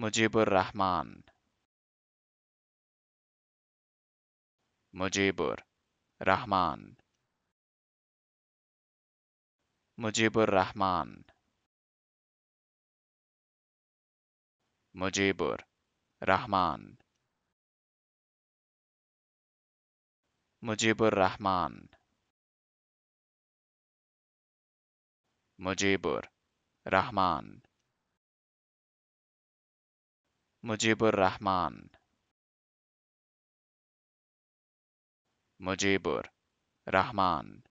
Mujibur Rahman Mujibur Rahman Mujibur Rahman Mujibur Rahman Mujibur Rahman Mujibur Rahman Mujibur Rahman Mujibur Rahman